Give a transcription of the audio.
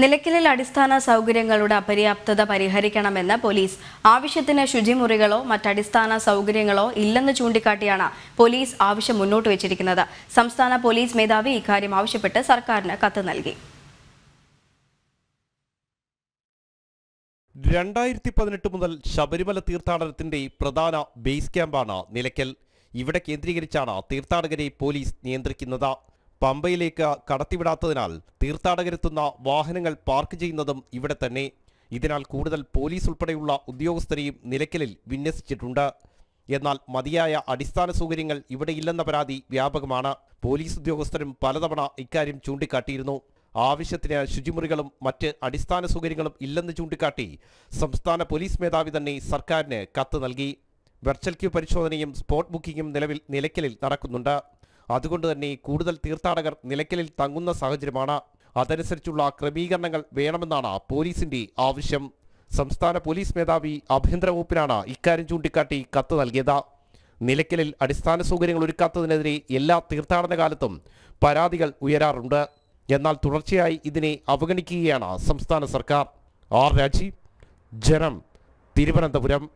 നിലയ്ക്കലിൽ അടിസ്ഥാന സൗകര്യങ്ങളുടെ അപര്യാപ്തത പരിഹരിക്കണമെന്ന് പോലീസ് ആവശ്യത്തിന് ശുചിമുറികളോ മറ്റടിസ്ഥാന സൗകര്യങ്ങളോ ഇല്ലെന്ന് ചൂണ്ടിക്കാട്ടിയാണ് പോലീസ് ആവശ്യം മുന്നോട്ട് വച്ചിരിക്കുന്നത് സംസ്ഥാന പോലീസ് മേധാവി ഇക്കാര്യം ആവശ്യപ്പെട്ട് സർക്കാരിന് കത്ത് നൽകി രണ്ടായിരത്തി പതിനെട്ട് മുതൽ ശബരിമല തീർത്ഥാടനത്തിന്റെ പ്രധാന ബേസ് ക്യാമ്പാണ് നിലയ്ക്കൽ ഇവിടെ കേന്ദ്രീകരിച്ചാണ് തീർത്ഥാടകരെ പോലീസ് നിയന്ത്രിക്കുന്നത് പമ്പയിലേക്ക് കടത്തിവിടാത്തതിനാൽ തീർത്ഥാടകരെത്തുന്ന വാഹനങ്ങൾ പാർക്ക് ചെയ്യുന്നതും ഇവിടെ തന്നെ ഇതിനാൽ കൂടുതൽ പോലീസ് ഉൾപ്പെടെയുള്ള ഉദ്യോഗസ്ഥരെയും നിലയ്ക്കലിൽ വിന്യസിച്ചിട്ടുണ്ട് എന്നാൽ മതിയായ അടിസ്ഥാന സൗകര്യങ്ങൾ ഇവിടെയില്ലെന്ന പരാതി വ്യാപകമാണ് പോലീസ് ഉദ്യോഗസ്ഥരും പലതവണ ഇക്കാര്യം ചൂണ്ടിക്കാട്ടിയിരുന്നു ആവശ്യത്തിന് ശുചിമുറികളും മറ്റ് അടിസ്ഥാന സൗകര്യങ്ങളും ഇല്ലെന്ന് ചൂണ്ടിക്കാട്ടി സംസ്ഥാന പോലീസ് മേധാവി തന്നെ സർക്കാരിന് കത്ത് നൽകി വെർച്വൽ ക്യൂ പരിശോധനയും സ്പോട്ട് ബുക്കിംഗും നിലവിൽ നിലയ്ക്കലിൽ നടക്കുന്നുണ്ട് അതുകൊണ്ട് തന്നെ കൂടുതൽ തീർത്ഥാടകർ നിലയ്ക്കലിൽ തങ്ങുന്ന സാഹചര്യമാണ് അതനുസരിച്ചുള്ള ക്രമീകരണങ്ങൾ വേണമെന്നാണ് പോലീസിന്റെ ആവശ്യം സംസ്ഥാന പോലീസ് മേധാവി ആഭ്യന്തര വകുപ്പിനാണ് ഇക്കാര്യം ചൂണ്ടിക്കാട്ടി കത്ത് നൽകിയത് നിലയ്ക്കലിൽ അടിസ്ഥാന സൗകര്യങ്ങൾ ഒരുക്കാത്തതിനെതിരെ എല്ലാ തീർത്ഥാടന കാലത്തും പരാതികൾ ഉയരാറുണ്ട് എന്നാൽ തുടർച്ചയായി ഇതിനെ അവഗണിക്കുകയാണ് സംസ്ഥാന സർക്കാർ ആർ രാജീവ് ജനം തിരുവനന്തപുരം